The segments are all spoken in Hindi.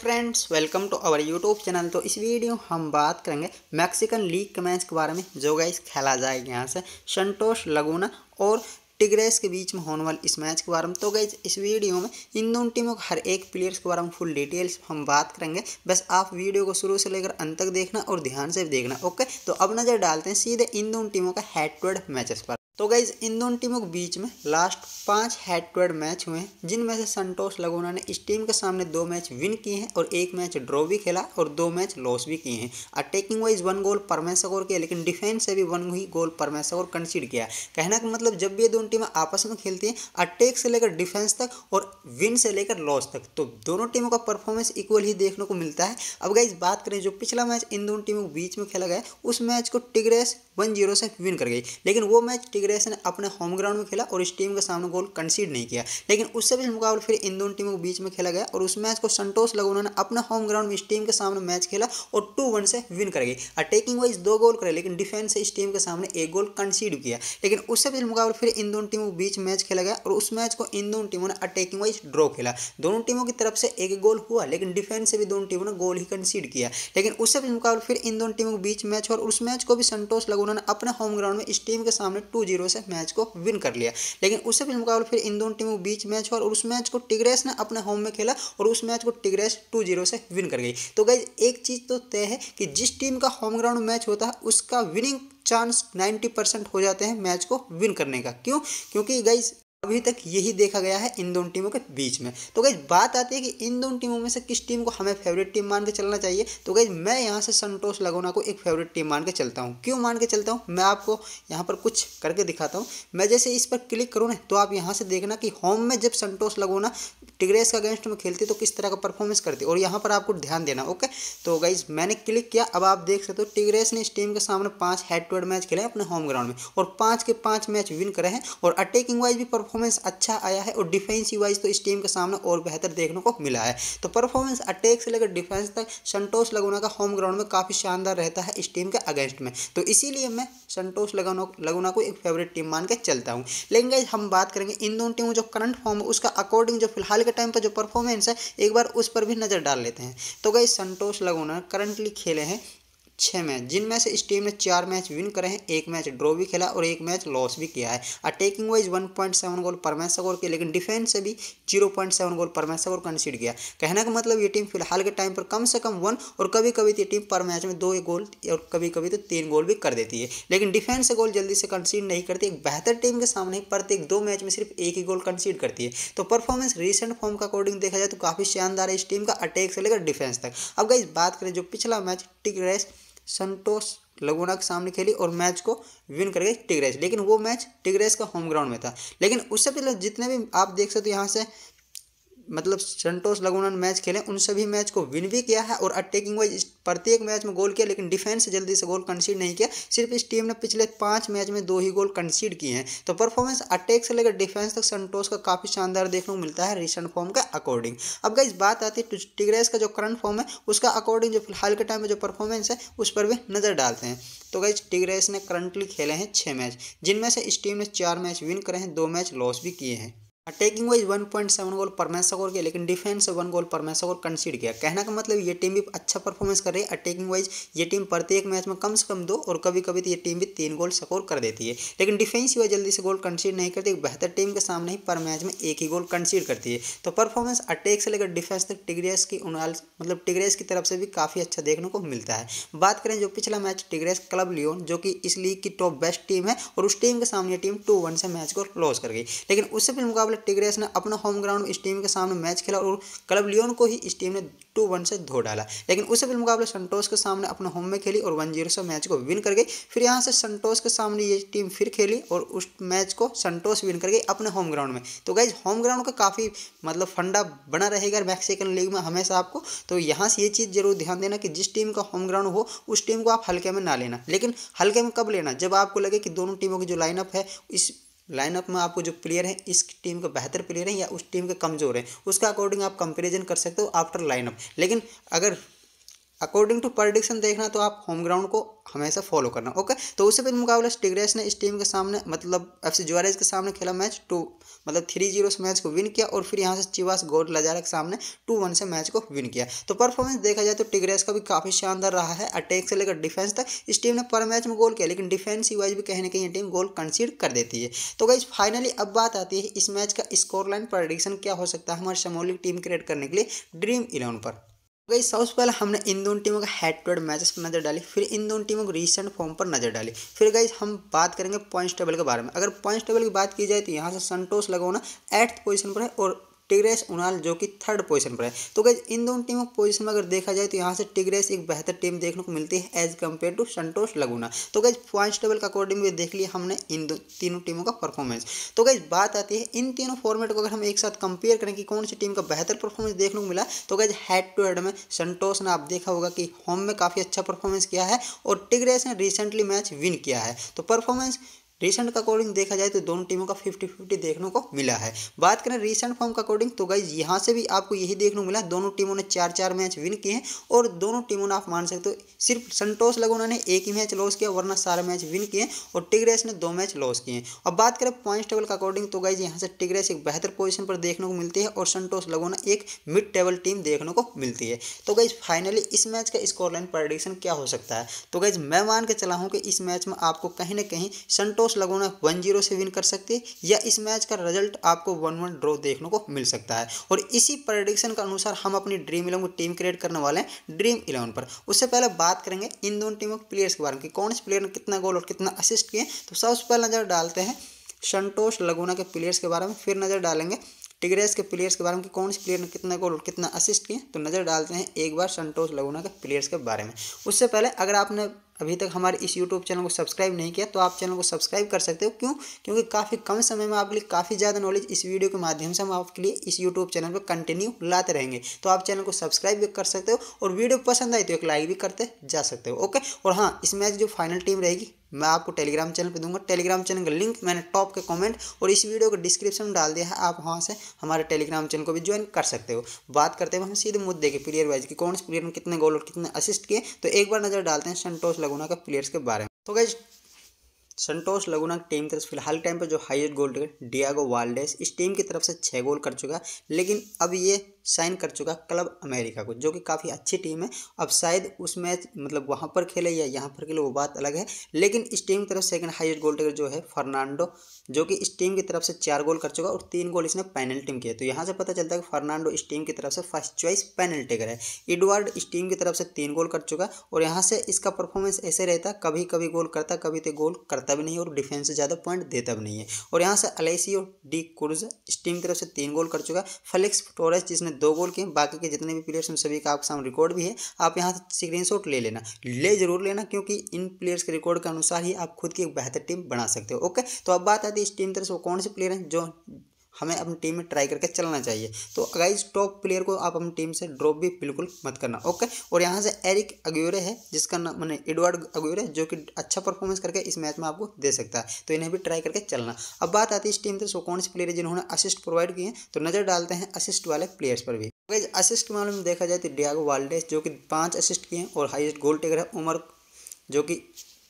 friends welcome to our YouTube channel तो इस वीडियो हम बात करेंगे मैक्सिकन लीग के मैच के बारे में जो गाइस खेला जाएगा यहाँ से संतोष लगुना और टिग्रेस के बीच में होने वाले इस मैच के बारे में तो गई इस वीडियो में इन दोनों टीमों के हर एक प्लेयर्स के बारे में फुल डिटेल्स हम बात करेंगे बस आप वीडियो को शुरू से लेकर अंत तक देखना और ध्यान से देखना ओके तो अब नज़र डालते हैं सीधे इन दोनों टीमों का हेड टू हेड मैचेस पर तो गाइज इन दोनों टीमों के बीच में लास्ट पांच हेड टू हेड मैच हुए हैं जिनमें से संतोष लगोना ने इस टीम के सामने दो मैच विन किए हैं और एक मैच ड्रॉ भी खेला और दो मैच लॉस भी किए हैं attacking wise one goal Paramesh अगौर किया लेकिन डिफेंस से भी वन ही गोल परमेश कंसीड किया कहना का मतलब जब भी ये दोनों टीमें आपस में खेलती हैं अटैक से लेकर डिफेंस तक और विन से लेकर लॉस तक तो दोनों टीमों का परफॉर्मेंस इक्वल ही देखने को मिलता है अब गाइज बात करें जो पिछला मैच इन दोनों टीमों के बीच में खेला गया उस मैच को टिग्रेस वन जीरो से विन कर गई लेकिन वो मैच टिग्रेस डिग्रेस ने अपने होम ग्राउंड में खेला और इस टीम के सामने गोल कंसीड नहीं किया लेकिन उससे भी मुकाबला फिर इन दोनों टीमों के बीच में खेला गया और उस मैच को संतोष लगोना उन्होंने अपने होम ग्राउंड में इस टीम के सामने मैच खेला और टू वन से विन कर गई अटैकिंग वाइज दो गोल करे लेकिन डिफेंस से इस टीम के सामने एक गोल कंसीड किया लेकिन उससे भी मुकाबला फिर इन दोनों टीमों के बीच मैच खेला गया और उस मैच को इन दोनों टीमों ने अटैकिंग वाइज ड्रॉ खेला दोनों टीमों की तरफ से एक गोल हुआ लेकिन डिफेंस से भी दोनों टीमों ने गोल ही कंसीड किया लेकिन उससे भी मुकाबला फिर इन दोनों टीमों के बीच मैच और उस मैच को भी संतोष लगोना उन्होंने अपने होम ग्राउंड में इस टीम के सामने टू जीरो से मैच को विन कर लिया लेकिन उससे फिर मुकाबला फिर इन दोनों टीमों के बीच मैच हुआ और उस मैच को टिग्रेस ने अपने होम में खेला और उस मैच को टिग्रेस टू जीरो से विन कर गई तो गई एक चीज़ तो तय है कि जिस टीम का होम ग्राउंड मैच होता है उसका विनिंग चांस 90 परसेंट हो जाते हैं मैच को विन करने का क्यों क्योंकि गई अभी तक यही देखा गया है इन दोनों टीमों के बीच में तो गई बात आती है कि इन दोनों टीमों में से किस टीम को हमें फेवरेट टीम मान के चलना चाहिए तो गई मैं यहाँ से संतोष लगोना को एक फेवरेट टीम मान के चलता हूँ क्यों मान के चलता हूँ मैं आपको यहाँ पर कुछ करके दिखाता हूँ मैं जैसे इस पर क्लिक करूँ ना तो आप यहाँ से देखना कि होम में जब संतोष लगोना टिग्रेस का अगेंस्ट में खेलती तो किस तरह का परफॉर्मेंस करती और यहाँ पर आपको ध्यान देना ओके तो गाइज मैंने क्लिक किया अब आप देख सकते हो टिग्रेस ने इस टीम के सामने पाँच हेड टू हेड मैच खेले अपने होम ग्राउंड में और पाँच के पाँच मैच विन करे हैं और अटैकिंग वाइज भी परफॉर्म परफॉर्मेंस अच्छा आया है और डिफेंसिव वाइज तो इस टीम का सामना और बेहतर देखने को मिला है तो परफॉर्मेंस अटैक से लेकर डिफेंस तक संतोष लगुना का होम ग्राउंड में काफ़ी शानदार रहता है इस टीम के अगेंस्ट में तो इसीलिए मैं संतोष लगुना को एक फेवरेट टीम मान के चलता हूँ लेकिन गाइज हम बात करेंगे इन दोनों टीमों जो करंट फॉर्म है उसका अकॉर्डिंग जो फिलहाल के टाइम पर जो परफॉर्मेंस है एक बार उस पर भी नज़र डाल लेते हैं तो गई संतोष लगुना करंटली खेले हैं छः मैच जिनमें से इस टीम ने चार मैच विन करे हैं एक मैच ड्रॉ भी खेला और एक मैच लॉस भी किया है अटैकिंग वाइज 1.7 गोल पर मैच स्कोर किया लेकिन डिफेंस से भी 0.7 गोल पर मैच स्कोर कंसीड किया कहने का मतलब ये टीम फिलहाल के टाइम पर कम से कम वन और कभी कभी तो टीम पर मैच में दो गोल और कभी कभी तो तीन गोल भी कर देती है लेकिन डिफेंस से गोल जल्दी से कंसीड नहीं करती एक बेहतर टीम के सामने प्रत्येक दो मैच में सिर्फ एक ही गोल कंसीड करती है तो परफॉर्मेंस रिसेंट फॉर्म का अकॉर्डिंग देखा जाए तो काफ़ी शानदार है इस टीम का अटैक से लेकर डिफेंस तक अब गई बात करें जो पिछला मैच टिक रेस संतोष लगोना के सामने खेली और मैच को विन कर गई टिग्रेस लेकिन वो मैच टिग्रेस का होम ग्राउंड में था लेकिन उससे पहले जितने भी आप देख सकते हो यहाँ से मतलब संतोष ने मैच खेले उन सभी मैच को विन भी किया है और अटैकिंग वाइज प्रत्येक मैच में गोल किया लेकिन डिफेंस जल्दी से गोल कंसीड नहीं किया सिर्फ इस टीम ने पिछले पाँच मैच में दो ही गोल कंसीड किए हैं तो परफॉर्मेंस अटैक से लेकर डिफेंस तक संतोष का काफ़ी शानदार देखने को मिलता है रिसेंट फॉर्म के अकॉर्डिंग अब गई बात आती है टिग्रेस का जो करंट फॉर्म है उसका अकॉर्डिंग जो फिलहाल के टाइम में जो परफॉर्मेंस है उस पर भी नज़र डालते हैं तो गई टिग्रेस ने करंटली खेले हैं छः मैच जिनमें से इस टीम ने चार मैच विन करे हैं दो मैच लॉस भी किए हैं attacking wise one point seven goal पर मैच स्कोर किया लेकिन डिफेंस वन गोल पर मैच स्कोर कंसीड किया कहना का मतलब ये टीम भी अच्छा परफॉर्मेंस कर रही है अटैकिंग वाइज ये टीम प्रत्येक मैच में कम से कम दो और कभी कभी तो ये टीम भी तीन गोल स्कोर कर देती है लेकिन डिफेंस वाइज जल्दी से गोल कंसीड नहीं करती बेहतर टीम के सामने ही पर मैच में एक ही गोल कंसीड करती है तो परफॉर्मेंस अटैक से लेकर डिफेंस तक टिग्रेस की उनाल मतलब टिग्रेस की तरफ से भी काफ़ी अच्छा देखने को मिलता है बात करें जो पिछला मैच टिग्रेस क्लब लियोन जो कि इस लीग की टॉप बेस्ट टीम है और उस टीम के सामने टीम टू वन से मैच को लॉस कर गई लेकिन उससे फिर मुकाबले टिग्रेस ने अपना होम ग्राउंड इस टीम के सामने मैच खेला और क्लब लियोन को ही इस टीम ने टू वन से धो डाला लेकिन उसे भी मुकाबले संतोष के सामने अपने होम में खेली और वन जीरो से मैच को विन कर गई फिर यहाँ से संतोष के सामने ये टीम फिर खेली और उस मैच को संतोष विन कर गई अपने होम ग्राउंड में तो गाइज होम ग्राउंड का काफ़ी मतलब फंडा बना रहेगा मैक्सिकन लीग में हमेशा आपको तो यहाँ से ये चीज़ जरूर ध्यान देना कि जिस टीम का होम ग्राउंड हो उस टीम को आप हल्के में ना लेना लेकिन हल्के में कब लेना जब आपको लगे कि दोनों टीमों की जो लाइनअप है इस लाइनअप में आपको जो प्लेयर हैं इस टीम के बेहतर प्लेयर हैं या उस टीम के कमज़ोर हैं उसका अकॉर्डिंग आप कंपेरिजन कर सकते हो आफ्टर लाइनअप लेकिन अगर अकॉर्डिंग टू प्रडिक्शन देखना तो आप होम ग्राउंड को हमेशा फॉलो करना ओके तो उससे पहले मुकाबला स्टिग्रेस ने इस टीम के सामने मतलब एफ सी जुआरेज के सामने खेला मैच टू मतलब थ्री जीरो से मैच को विन किया और फिर यहाँ से चिवास गोड लजारा के सामने टू वन से मैच को विन किया तो परफॉर्मेंस देखा जाए तो टिग्रेस का भी काफ़ी शानदार रहा है अटैक से लेकर डिफेंस तक इस टीम ने पर मैच में गोल किया लेकिन डिफेंस वाइज भी कहीं ना कहीं ये टीम गोल कंसीड कर देती है तो गई फाइनली अब बात आती है इस मैच का स्कोर लाइन प्रडिक्शन क्या हो सकता है हमारे शमोलिक टीम क्रिएट करने के लिए ड्रीम इलेवन पर गई सबसे पहले हमने इन दोनों टीमों के हेड टू हेड मैचेस पर नजर डाली फिर इन दोनों टीमों के रिसेंट फॉर्म पर नजर डाली फिर गई हम बात करेंगे पॉइंट्स टेबल के बारे में अगर पॉइंट्स टेबल की बात की जाए तो यहाँ से संतोष लगोना एट्थ पोजीशन पर है और टिग्रेस उनाल जो कि थर्ड पोजीशन पर है तो गैज इन दोनों टीमों की पोजीशन में अगर देखा जाए तो यहाँ से टिग्रेस एक बेहतर टीम देखने को मिलती है as compared to Santos Laguna तो गैज पॉइंट्स टेबल के अकॉर्डिंग भी देख लिया हमने इन तीनों टीमों का परफॉर्मेंस तो गैज बात आती है इन तीनों फॉर्मेट को अगर हम एक साथ कंपेयर करें कि कौन सी टीम का बेहतर परफॉर्मेंस देखने को मिला तो गैज हेड टू हेड में संतोष ने आप देखा होगा कि होम में काफ़ी अच्छा परफॉर्मेंस किया है और टिग्रेस ने रिसेंटली मैच विन किया है तो परफॉर्मेंस रिसेंट का अकॉर्डिंग देखा जाए तो दोनों टीमों का फिफ्टी फिफ्टी देखने को मिला है बात करें रिसेंट फॉर्म का अकॉर्डिंग तो गाइज यहाँ से भी आपको यही देखने को मिला दोनों टीमों ने चार चार मैच विन किए हैं और दोनों टीमों ने आप मान सकते हो सिर्फ संतोष लगोना ने एक ही मैच लॉस किया वरना सारे मैच विन किए और टिग्रेस ने दो मैच लॉस किए और बात करें पॉइंट टेबल का अकॉर्डिंग तो गाइज यहाँ से टिग्रेस एक बेहतर पोजिशन पर देखने को मिलती है और संतोष लगोना एक मिड टेबल टीम देखने को मिलती है तो गाइज फाइनली इस मैच का स्कोर लाइन प्रडिक्शन क्या हो सकता है तो गाइज मैं मान के चला हूँ कि इस मैच में आपको कहीं ना कहीं संतोष टॉस लगाना वन जीरो से विन कर सकती है या इस मैच का रिजल्ट आपको वन वन ड्रॉ देखने को मिल सकता है और इसी प्रडिक्शन के अनुसार हम अपनी ड्रीम इलेवन टीम क्रिएट करने वाले हैं ड्रीम इलेवन पर उससे पहले बात करेंगे इन दोनों टीमों के प्लेयर्स के बारे में कि कौन से प्लेयर ने कितना गोल और कितना असिस्ट किए तो सबसे पहले नज़र डालते हैं संतोष लगोना के प्लेयर्स के बारे में फिर नज़र डालेंगे टिग्रेस के प्लेयर्स के बारे में कि कौन से प्लेयर ने कितना गोल और कितना असिस्ट किए तो नज़र डालते हैं एक बार संतोष लगोना के प्लेयर्स के बारे में उससे पहले अगर आपने अभी तक हमारे इस यूट्यूब चैनल को सब्सक्राइब नहीं किया तो आप चैनल को सब्सक्राइब कर सकते हो क्यों क्योंकि काफ़ी कम समय में आपके लिए काफ़ी ज़्यादा नॉलेज इस वीडियो के माध्यम से हम आपके लिए इस यूट्यूब चैनल पर कंटिन्यू लाते रहेंगे तो आप चैनल को सब्सक्राइब भी कर सकते हो और वीडियो पसंद आई तो एक लाइक भी करते जा सकते हो ओके और हाँ इस मैच जो फाइनल टीम रहेगी मैं आपको टेलीग्राम चैनल पे दूंगा टेलीग्राम चैनल का लिंक मैंने टॉप के कमेंट और इस वीडियो के डिस्क्रिप्शन में डाल दिया है आप वहाँ से हमारे टेलीग्राम चैनल को भी ज्वाइन कर सकते हो बात करते हैं हम सीधे मुद्दे के प्लेयर वाइज की कौन से प्लेयर ने कितने गोल और कितने असिस्ट किए तो एक बार नजर डालते हैं संतोष लगुना के प्लेयर्स के बारे में तो गैज संतोष लगुना की टीम की तरफ फिलहाल टाइम पर जो हाईएस्ट गोल डियागो वाल्डेस इस टीम की तरफ से छः गोल कर चुका है लेकिन अब ये साइन कर चुका क्लब अमेरिका को जो कि काफ़ी अच्छी टीम है अब शायद उस मैच मतलब वहाँ पर खेले या यहाँ पर खेले वो बात अलग है लेकिन इस टीम की तरफ सेकंड हाईएस्ट गोल टेकर जो है फर्नांडो जो कि इस टीम की तरफ से चार गोल कर चुका और तीन गोल इसने पैनल टीम किया तो यहाँ से पता चलता है कि फर्नांडो इस टीम की तरफ से फर्स्ट चॉइस पैनल टेकर है एडवर्ड इस टीम की तरफ से तीन गोल कर चुका और यहाँ से इसका परफॉर्मेंस ऐसे रहता कभी कभी गोल करता कभी तो गोल करता भी नहीं और डिफेंस से ज़्यादा पॉइंट देता भी नहीं है और यहाँ से अलेसियो डी कुर्ज इस टीम की तरफ से तीन गोल कर चुका फेलिक्स टोरेस जिसने दो गोल के बाकी के जितने भी प्लेयर्स हैं सभी का आपके सामने रिकॉर्ड भी है आप यहाँ से स्क्रीन ले लेना ले जरूर लेना क्योंकि इन प्लेयर्स के रिकॉर्ड के अनुसार ही आप खुद की एक बेहतर टीम बना सकते हो ओके तो अब बात आती है इस टीम तरफ से कौन से प्लेयर हैं जो हमें अपनी टीम में ट्राई करके चलना चाहिए तो अगाइज टॉप प्लेयर को आप अपनी टीम से ड्रॉप भी बिल्कुल मत करना ओके और यहाँ से एरिक अग्योरे है जिसका नाम मैंने एडवर्ड अग्यूरे जो कि अच्छा परफॉर्मेंस करके इस मैच में आपको दे सकता है तो इन्हें भी ट्राई करके चलना अब बात आती है इस टीम से सो कौन से प्लेयर है जिन्होंने असिस्ट प्रोवाइड किए हैं तो नज़र डालते हैं असिस्ट वाले प्लेयर्स पर भी असिस्ट तो के मामले में देखा जाए तो डियागो वाल्डेस जो कि पाँच असिस्ट किए हैं और हाइस्ट गोल टेकर है उमर जो कि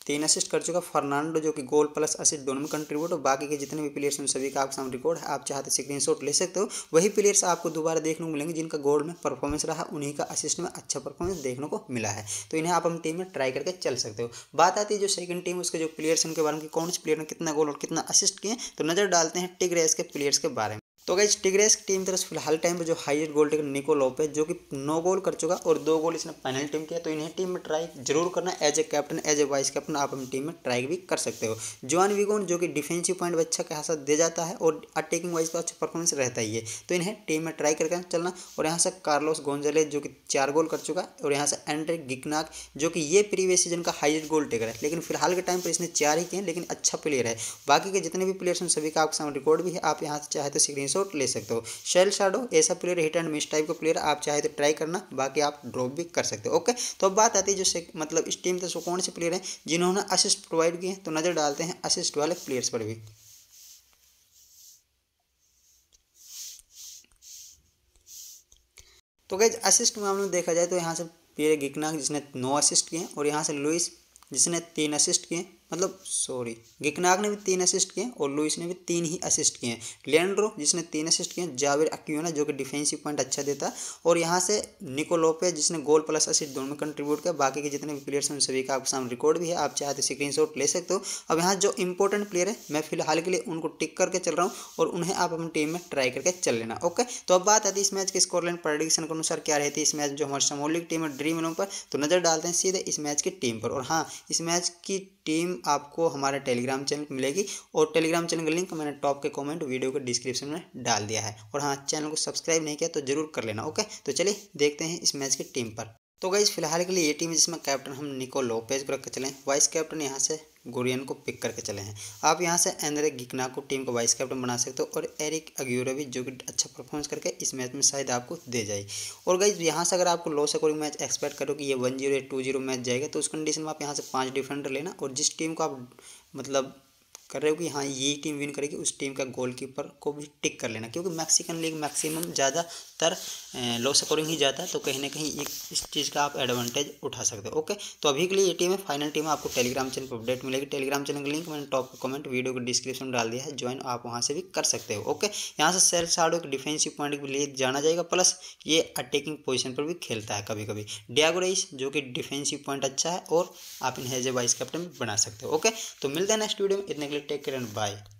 तीन असिस्ट कर चुका फर्नांडो जो कि गोल प्लस असिस्ट दोनों में कंट्रीब्यूट और बाकी के जितने भी प्लेयर्स हैं सभी का आपके सामने रिकॉर्ड है आप चाहते स्क्रीन शॉट ले सकते हो वही प्लेयर्स आपको दोबारा देखने को मिलेंगे जिनका गोल में परफॉर्मेंस रहा उन्हीं का असिस्ट में अच्छा परफॉर्मेंस देखने को मिला है तो इन्हें आप हम टीम में ट्राई करके चल सकते हो बात आती है जो सेकंड टीम उसके जो प्लेयर्स उनके बारे में कौन से प्लेयर ने कितना गोल और कितना असिस्ट किए तो नजर डालते हैं टिग रेस के प्लेयर्स के बारे में तो गई टिग्रेस टीम तरफ फिलहाल टाइम पर जो हाईएस्ट गोल टेकर निको है जो कि नौ गोल कर चुका और दो गोल इसने फाइनल टीम किया तो इन्हें टीम में ट्राई जरूर करना as a captain as a vice captain आप अपनी टीम में ट्राई भी कर सकते हो जॉन विगोन जो कि डिफेंसिव पॉइंट अच्छा खासा दे जाता है और अटैकिंग वाइज तो अच्छा परफॉर्मेंस रहता ही है तो इन्हें टीम में ट्राई करके चलना और यहाँ से कार्लोस गोंजले जो कि चार गोल कर चुका और यहाँ से एंड्रे गिकनाक जो कि ये प्रीवियस सीजन का हाईएस्ट गोल टेकर है लेकिन फिलहाल के टाइम पर इसने चार ही किए लेकिन अच्छा प्लेयर है बाकी के जितने भी प्लेयर्स हैं सभी का आपके सामने रिकॉर्ड भी है आप यहाँ से चाहे तो स्क्रीन स्क्रीनशॉट ले सकते हो शेल शाडो ऐसा player hit and miss type का प्लेयर आप चाहे तो ट्राई करना बाकी आप ड्रॉप भी कर सकते हो ओके तो बात आती है जो मतलब इस टीम के कौन से प्लेयर हैं जिन्होंने असिस्ट प्रोवाइड किए तो नज़र डालते हैं असिस्ट वाले प्लेयर्स पर भी तो गैज असिस्ट मामले में देखा जाए तो यहाँ से पीरे गिकना जिसने नौ असिस्ट किए और यहाँ से लुइस जिसने तीन असिस्ट किए मतलब सॉरी गिकनाग ने भी तीन असिस्ट किए और लुइस ने भी तीन ही असिस्ट किए लियड्रो जिसने तीन असिस्ट किए जावेर अक्यूना जो कि डिफेंसिव पॉइंट अच्छा देता और यहाँ से निकोलोपे जिसने गोल प्लस असिस्ट दोनों में कंट्रीब्यूट किया बाकी के जितने भी प्लेयर्स हैं उन सभी का आपके सामने रिकॉर्ड भी है आप चाहते स्क्रीन शॉट ले सकते हो अब यहाँ जो इंपॉर्टेंट प्लेयर है मैं फिलहाल के लिए उनको टिक करके चल रहा हूँ और उन्हें आप अपनी टीम में ट्राई करके चल लेना ओके तो अब बात आती है इस मैच के स्कोरलाइन प्रडिक्शन के अनुसार क्या रहती है इस मैच जो हमारी समोलिक टीम है ड्रीम इलेवन पर तो नजर डालते हैं सीधे इस मैच की टीम पर और हाँ इस मैच की टीम आपको हमारे टेलीग्राम चैनल मिलेगी और टेलीग्राम चैनल का लिंक मैंने टॉप के कमेंट वीडियो के डिस्क्रिप्शन में डाल दिया है और हाँ चैनल को सब्सक्राइब नहीं किया तो जरूर कर लेना ओके तो चलिए देखते हैं इस मैच की टीम पर तो गाइज फिलहाल के लिए ये टीम जिसमें कैप्टन हम निको लोपेज को रख के चलें वाइस कैप्टन यहाँ से गोरियन को पिक करके चले हैं आप यहाँ से एंद्रे गिकना को टीम का वाइस कैप्टन बना सकते हो और एरिक अग्यूरो भी जो कि अच्छा परफॉर्मेंस करके इस मैच में शायद आपको दे जाए और गाइज यहाँ से अगर आपको लो स्कोरिंग मैच एक्सपेक्ट करो कि ये one zero two zero match जाएगा तो उस कंडीशन में आप यहाँ से पाँच डिफेंडर लेना और जिस टीम को आप मतलब कर रहे हो कि हाँ ये टीम विन करेगी उस टीम का गोलकीपर को भी टिक कर लेना क्योंकि मैक्सिकन लीग मैक्सिमम ज़्यादा तर लॉ से अकॉर्डिंग ही जाता है तो कहीं ना कहीं एक इस चीज़ का आप एडवांटेज उठा सकते हो ओके तो अभी के लिए ये टीम है फाइनल टीम है आपको टेलीग्राम चैनल पर अपडेट मिलेगी टेलीग्राम चैनल का लिंक मैंने टॉप कमेंट वीडियो के डिस्क्रिप्शन में डाल दिया है ज्वाइन आप वहाँ से भी कर सकते हो ओके यहाँ से सेल्फ साडो के डिफेंसिव पॉइंट भी लिए जाना जाएगा प्लस ये अटैकिंग पोजिशन पर भी खेलता है कभी कभी डियागोरेस जो कि डिफेंसिव पॉइंट अच्छा है और आप इन्हें एज ए वाइस कैप्टन बना सकते हो ओके तो मिलते हैं नेक्स्ट वीडियो में इतने के लिए टेक केयर एंड बाय